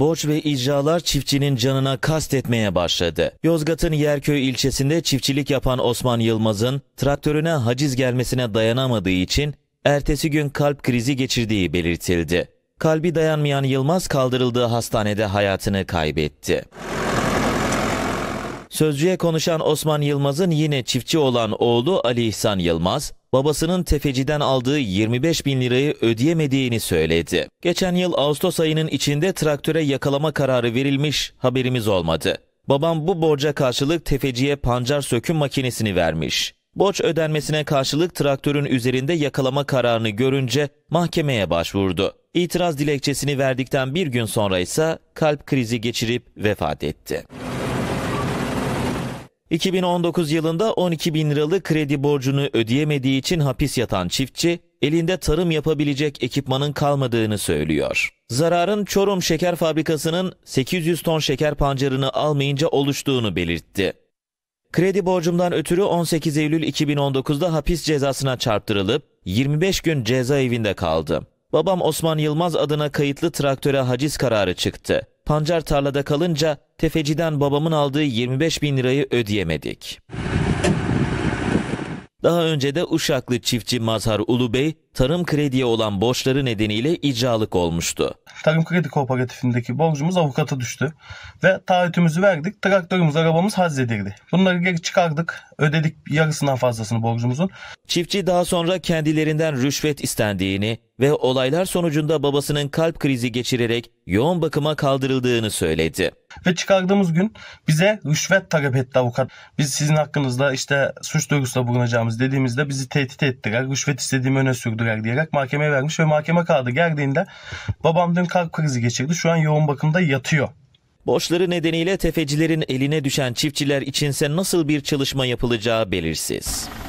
borç ve icralar çiftçinin canına kastetmeye başladı. Yozgat'ın Yerköy ilçesinde çiftçilik yapan Osman Yılmaz'ın traktörüne haciz gelmesine dayanamadığı için ertesi gün kalp krizi geçirdiği belirtildi. Kalbi dayanmayan Yılmaz kaldırıldığı hastanede hayatını kaybetti. Sözcüye konuşan Osman Yılmaz'ın yine çiftçi olan oğlu Ali İhsan Yılmaz, babasının tefeciden aldığı 25 bin lirayı ödeyemediğini söyledi. Geçen yıl Ağustos ayının içinde traktöre yakalama kararı verilmiş haberimiz olmadı. Babam bu borca karşılık tefeciye pancar söküm makinesini vermiş. Borç ödenmesine karşılık traktörün üzerinde yakalama kararını görünce mahkemeye başvurdu. İtiraz dilekçesini verdikten bir gün sonra ise kalp krizi geçirip vefat etti. 2019 yılında 12 bin liralık kredi borcunu ödeyemediği için hapis yatan çiftçi, elinde tarım yapabilecek ekipmanın kalmadığını söylüyor. Zararın Çorum Şeker Fabrikası'nın 800 ton şeker pancarını almayınca oluştuğunu belirtti. Kredi borcumdan ötürü 18 Eylül 2019'da hapis cezasına çarptırılıp 25 gün cezaevinde kaldı. Babam Osman Yılmaz adına kayıtlı traktöre haciz kararı çıktı pancar tarlada kalınca tefeciden babamın aldığı 25 bin lirayı ödeyemedik. Daha önce de Uşaklı çiftçi Mazhar Ulubey, tarım krediye olan borçları nedeniyle icralık olmuştu. Tarım Kredi Kooperatifindeki borcumuz avukata düştü ve taahhütümüzü verdik, traktörümüz, arabamız hazzedildi. Bunları geri çıkardık, ödedik yarısından fazlasını borcumuzun. Çiftçi daha sonra kendilerinden rüşvet istendiğini ve olaylar sonucunda babasının kalp krizi geçirerek yoğun bakıma kaldırıldığını söyledi. Ve çıkardığımız gün bize rüşvet talep etti avukat. Biz sizin hakkınızda işte suç duyurusunda bulunacağımız dediğimizde bizi tehdit ettiler. Rüşvet istediğimi öne sürdüler diyerek mahkemeye vermiş ve mahkeme kaldı. geldiğinde babam dün kalp krizi geçirdi. Şu an yoğun bakımda yatıyor. Borçları nedeniyle tefecilerin eline düşen çiftçiler içinse nasıl bir çalışma yapılacağı belirsiz.